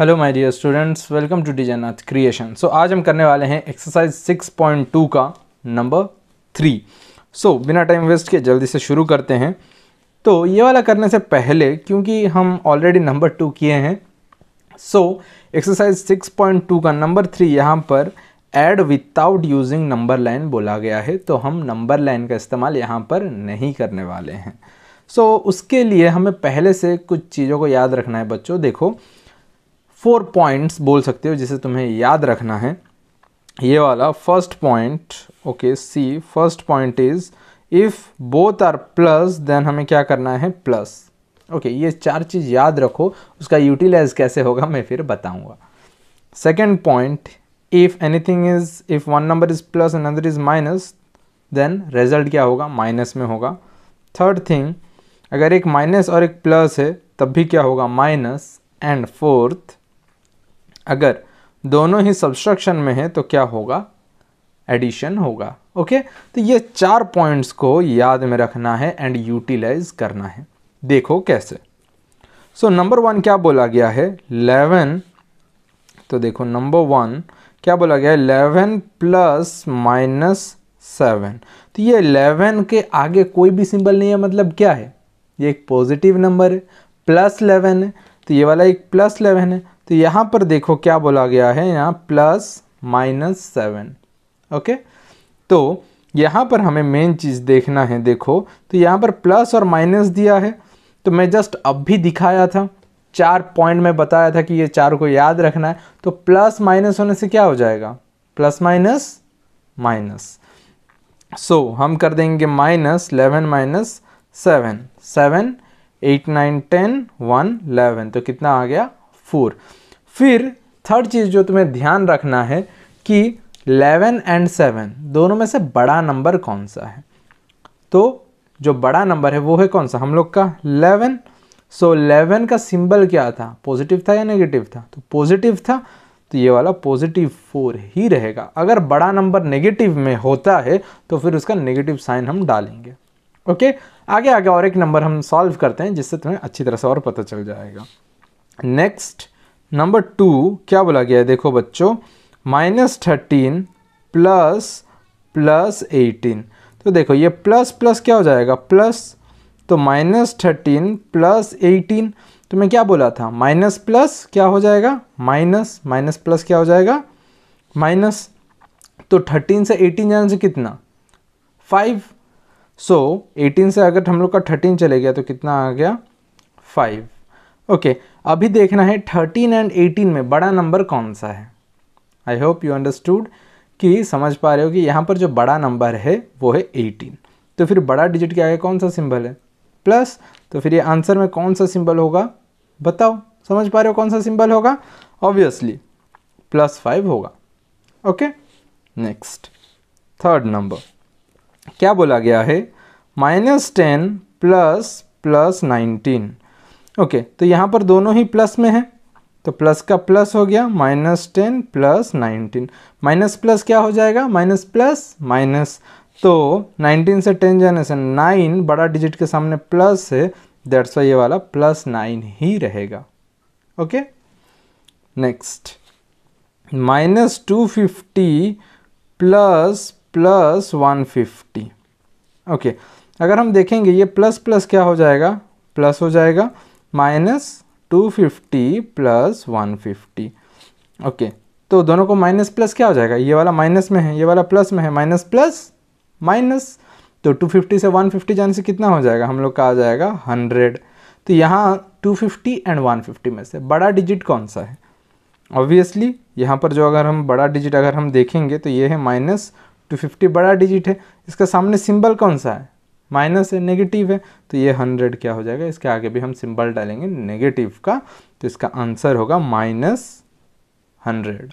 Hello my dear students welcome to डिजाइनाथ creation so आज हम करने वाले हैं एक्सरसाइज 6.2 का नंबर थ्री सो बिना टाइम वेस्ट के जल्दी से शुरू करते हैं तो ये वाला करने से पहले क्योंकि हम ऑलरेडी नंबर टू किए हैं सो एक्सरसाइज 6.2 का नंबर थ्री यहाँ पर add without using number line बोला गया है तो हम नंबर लाइन का इस्तेमाल यहाँ पर नहीं करने वाले हैं सो so, उसके लिए हमें पहले से कुछ चीज़ों को याद रखना है बच्चों देखो फोर पॉइंट्स बोल सकते हो जिसे तुम्हें याद रखना है ये वाला first point okay see first point is if both are plus then हमें क्या करना है प्लस ओके okay, ये चार चीज़ याद रखो उसका यूटिलाइज कैसे होगा मैं फिर बताऊंगा second point if anything is if one number is plus other is minus then result क्या होगा माइनस में होगा थर्ड थिंग अगर एक माइनस और एक प्लस है तब भी क्या होगा माइनस एंड फोर्थ अगर दोनों ही सब्सट्रक्शन में है तो क्या होगा एडिशन होगा ओके तो ये चार पॉइंट्स को याद में रखना है एंड यूटिलाइज करना है देखो कैसे सो नंबर वन क्या बोला गया है लेवन तो देखो नंबर वन क्या बोला गया है लेवन प्लस माइनस सेवन तो ये लेवन के आगे कोई भी सिंबल नहीं है मतलब क्या है ये एक पॉजिटिव नंबर है प्लस लेवन है तो ये वाला एक प्लस लेवन है तो यहाँ पर देखो क्या बोला गया है यहाँ प्लस माइनस सेवन ओके तो यहाँ पर हमें मेन चीज़ देखना है देखो तो यहाँ पर प्लस और माइनस दिया है तो मैं जस्ट अब भी दिखाया था चार पॉइंट में बताया था कि ये चार को याद रखना है तो प्लस माइनस होने से क्या हो जाएगा प्लस माइनस माइनस सो हम कर देंगे minus eleven minus seven seven eight nine ten one eleven तो कितना आ गया फोर फिर थर्ड चीज़ जो तुम्हें ध्यान रखना है कि इलेवन एंड सेवन दोनों में से बड़ा नंबर कौन सा है तो जो बड़ा नंबर है वो है कौन सा हम लोग का इलेवन सो इलेवन का सिंबल क्या था पॉजिटिव था या नेगेटिव था तो पॉजिटिव था तो ये वाला पॉजिटिव फोर ही रहेगा अगर बड़ा नंबर नेगेटिव में होता है तो फिर उसका नेगेटिव साइन हम डालेंगे ओके आगे आगे और एक नंबर हम सॉल्व करते हैं जिससे तुम्हें अच्छी तरह से और पता चल जाएगा नेक्स्ट नंबर टू क्या बोला गया है देखो बच्चों minus thirteen plus plus eighteen तो देखो ये प्लस प्लस क्या हो जाएगा प्लस तो माइनस थर्टीन प्लस एटीन तो मैं क्या बोला था माइनस प्लस क्या हो जाएगा माइनस माइनस प्लस क्या हो जाएगा माइनस तो थर्टीन से एटीन जाने से कितना फाइव सो एटीन से अगर हम लोग का थर्टीन चले गया तो कितना आ गया फाइव ओके okay, अभी देखना है थर्टीन एंड एटीन में बड़ा नंबर कौन सा है आई होप यू अंडरस्टूड कि समझ पा रहे हो कि यहाँ पर जो बड़ा नंबर है वो है एटीन तो फिर बड़ा डिजिट के आगे कौन सा सिंबल है प्लस तो फिर ये आंसर में कौन सा सिंबल होगा बताओ समझ पा रहे हो कौन सा सिंबल होगा ऑब्वियसली प्लस फाइव होगा ओके नेक्स्ट थर्ड नंबर क्या बोला गया है minus ten plus plus nineteen okay तो यहाँ पर दोनों ही प्लस में है तो प्लस का प्लस हो गया minus ten plus nineteen minus plus क्या हो जाएगा माइनस प्लस माइनस तो नाइनटीन से टेन जाने से नाइन बड़ा डिजिट के सामने प्लस है दैट्स वाई ये वाला प्लस नाइन ही रहेगा okay next minus two fifty plus plus one fifty okay अगर हम देखेंगे ये प्लस प्लस क्या हो जाएगा प्लस हो जाएगा minus two fifty plus one fifty okay तो दोनों को माइनस प्लस क्या हो जाएगा ये वाला माइनस में है ये वाला प्लस में है माइनस प्लस माइनस तो 250 से 150 जाने से कितना हो जाएगा हम लोग का आ जाएगा 100 तो यहाँ 250 एंड 150 में से बड़ा डिजिट कौन सा है ऑब्वियसली यहाँ पर जो अगर हम बड़ा डिजिट अगर हम देखेंगे तो ये है माइनस टू बड़ा डिजिट है इसका सामने सिंबल कौन सा है माइनस है नेगेटिव है तो ये हंड्रेड क्या हो जाएगा इसके आगे भी हम सिंबल डालेंगे नेगेटिव का तो इसका आंसर होगा minus hundred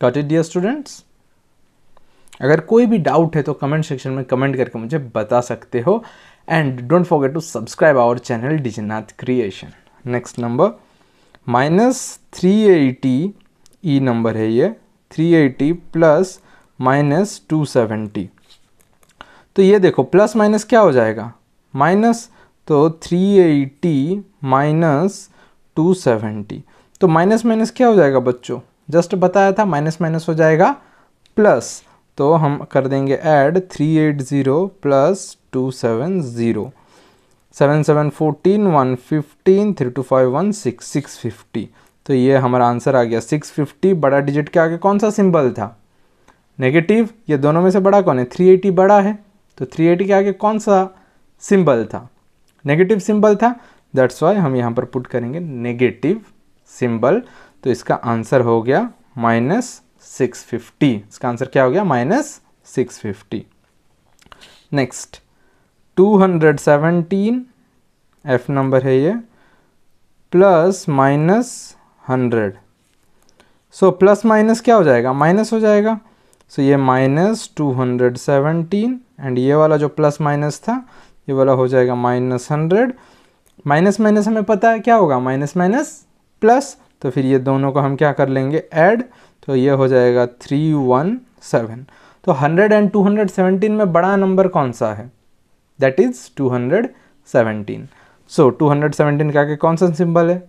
got it dear students अगर कोई भी डाउट है तो कमेंट सेक्शन में कमेंट करके मुझे बता सकते हो and don't forget to subscribe our channel डिजनाथ creation next number minus three eighty ई नंबर है ये three eighty plus minus two seventy तो ये देखो प्लस माइनस क्या हो जाएगा माइनस तो 380 माइनस टू तो माइनस माइनस क्या हो जाएगा बच्चों जस्ट बताया था माइनस माइनस हो जाएगा प्लस तो हम कर देंगे add 380 eight zero plus two seven zero seven seven fourteen one fifteen three two five one six six fifty तो ये हमारा आंसर आ गया सिक्स फिफ्टी बड़ा डिजिट के आगे कौन सा सिंबल था नेगेटिव ये दोनों में से बड़ा कौन है थ्री एटी बड़ा है तो 380 के आगे कौन सा सिंबल था नेगेटिव सिंबल था दैट्स वाई हम यहाँ पर पुट करेंगे नेगेटिव सिंबल तो इसका आंसर हो गया माइनस सिक्स फिफ्टी इसका आंसर क्या हो गया minus six fifty next two hundred एफ नंबर है ये plus minus hundred so plus minus क्या हो जाएगा माइनस हो जाएगा सो ये minus two hundred seventeen and ये वाला जो प्लस माइनस था ये वाला हो जाएगा माइनस हंड्रेड माइनस माइनस हमें पता है क्या होगा माइनस माइनस प्लस तो फिर ये दोनों को हम क्या कर लेंगे ऐड तो ये हो जाएगा थ्री वन सेवन तो hundred and two hundred seventeen में बड़ा नंबर कौन सा है that is two hundred seventeen so two hundred seventeen का कौन सा सिंबल है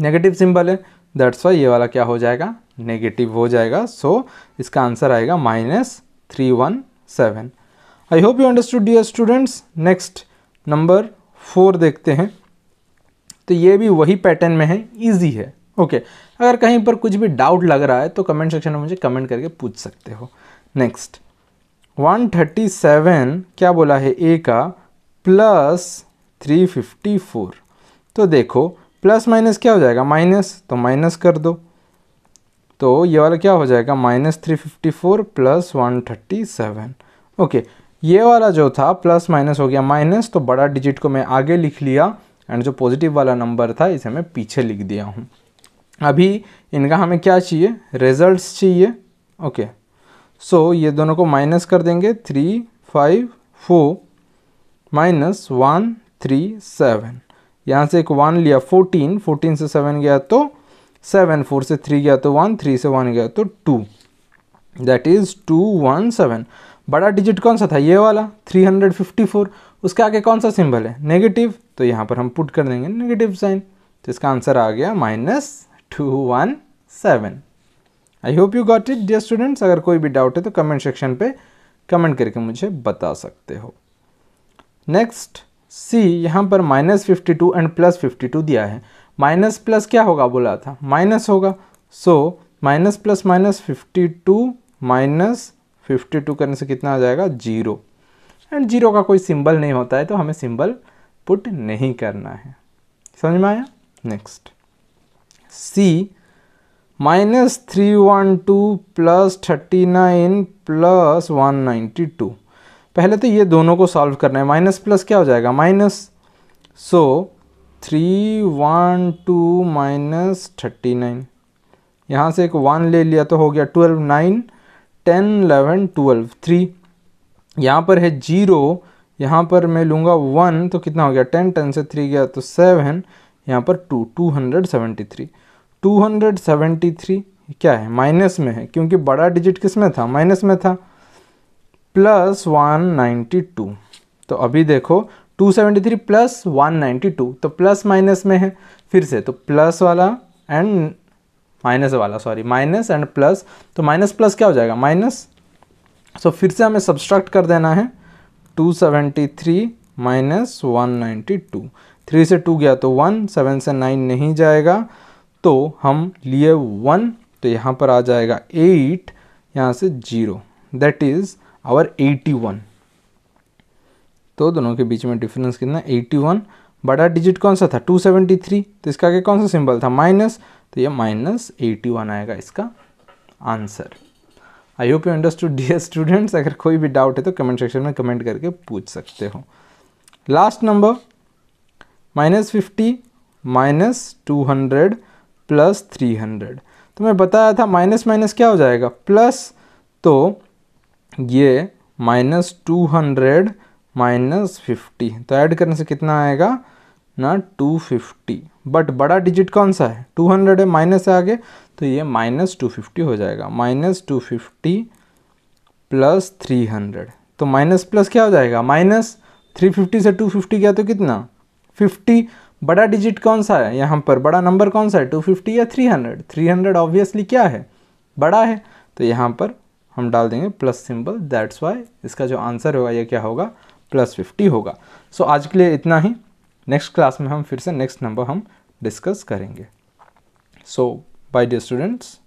नेगेटिव सिंबल है दैट्स वाई ये वाला क्या हो जाएगा नेगेटिव हो जाएगा सो so, इसका आंसर आएगा minus three one seven I hope you understood dear students next number four देखते हैं तो ये भी वही पैटर्न में है ईजी है ओके okay. अगर कहीं पर कुछ भी डाउट लग रहा है तो कमेंट सेक्शन में मुझे कमेंट करके पूछ सकते हो नेक्स्ट 137 क्या बोला है ए का प्लस 354 तो देखो प्लस माइनस क्या हो जाएगा माइनस तो माइनस कर दो तो ये वाला क्या हो जाएगा minus three fifty four plus one thirty seven okay ये वाला जो था प्लस माइनस हो गया माइनस तो बड़ा डिजिट को मैं आगे लिख लिया एंड जो पॉजिटिव वाला नंबर था इसे मैं पीछे लिख दिया हूँ अभी इनका हमें क्या चाहिए रिजल्ट्स चाहिए ओके सो ये दोनों को माइनस कर देंगे three five four minus one three seven यहाँ से एक वन लिया फोर्टीन फोर्टीन से सेवन गया तो सेवन फोर से थ्री गया तो वन थ्री से वन गया तो two that is two one seven बड़ा डिजिट कौन सा था ये वाला थ्री हंड्रेड फिफ्टी फोर उसके आगे कौन सा सिंबल है नेगेटिव तो यहाँ पर हम पुट कर देंगे नेगेटिव साइन तो इसका आंसर आ गया minus two one seven I hope you got it dear students अगर कोई भी डाउट है तो कमेंट सेक्शन पे कमेंट करके मुझे बता सकते हो नेक्स्ट सी यहाँ पर minus fifty two and plus fifty two दिया है माइनस प्लस क्या होगा बोला था माइनस होगा so minus plus minus fifty two minus fifty two करने से कितना आ जाएगा जीरो एंड जीरो का कोई सिंबल नहीं होता है तो हमें सिंबल पुट नहीं करना है समझ में आया next see minus three one two plus thirty nine plus one ninety two पहले तो ये दोनों को सॉल्व करना है माइनस प्लस क्या हो जाएगा minus so three one two minus thirty nine यहाँ से एक वन ले लिया तो हो गया twelve nine ten eleven twelve three यहाँ पर है जीरो यहाँ पर मैं लूँगा वन तो कितना हो गया टेन टेन से थ्री गया तो सेवन यहाँ पर two two hundred seventy three two hundred seventy three क्या है माइनस में है क्योंकि बड़ा डिजिट किस में था माइनस में था प्लस वन नाइन्टी टू तो अभी देखो 273 प्लस 192 तो प्लस माइनस में है फिर से तो प्लस वाला एंड माइनस वाला सॉरी माइनस एंड प्लस तो माइनस प्लस क्या हो जाएगा माइनस सो फिर से हमें सब्सट्रैक्ट कर देना है 273 माइनस टू थ्री से टू गया तो वन सेवन से नाइन नहीं जाएगा तो हम लिए वन तो यहाँ पर आ जाएगा एट यहाँ से जीरो दैट इज़ और 81 तो दोनों के बीच में डिफरेंस कितना 81 बड़ा डिजिट कौन सा था 273 तो इसका आगे कौन सा सिंबल था माइनस तो ये माइनस एटी आएगा इसका answer I hope you understood dear students अगर कोई भी डाउट है तो कमेंट सेक्शन में कमेंट करके पूछ सकते हो last number minus fifty minus two hundred plus three hundred तो मैं बताया था माइनस माइनस क्या हो जाएगा प्लस तो ये minus two hundred minus fifty तो ऐड करने से कितना आएगा ना टू फिफ्टी बट बड़ा डिजिट कौन सा है टू हंड्रेड है माइनस है आगे तो ये माइनस टू फिफ्टी हो जाएगा minus two fifty plus three hundred तो माइनस प्लस क्या हो जाएगा माइनस थ्री फिफ्टी से टू फिफ्टी गया तो कितना फिफ्टी बड़ा डिजिट कौन सा है यहाँ पर बड़ा नंबर कौन सा है टू फिफ्टी या three hundred three hundred obviously क्या है बड़ा है तो यहाँ पर हम डाल देंगे प्लस सिंबल दैट्स वाई इसका जो आंसर होगा ये क्या होगा प्लस फिफ्टी होगा सो so, आज के लिए इतना ही नेक्स्ट क्लास में हम फिर से नेक्स्ट नंबर हम डिस्कस करेंगे सो बाय डियर स्टूडेंट्स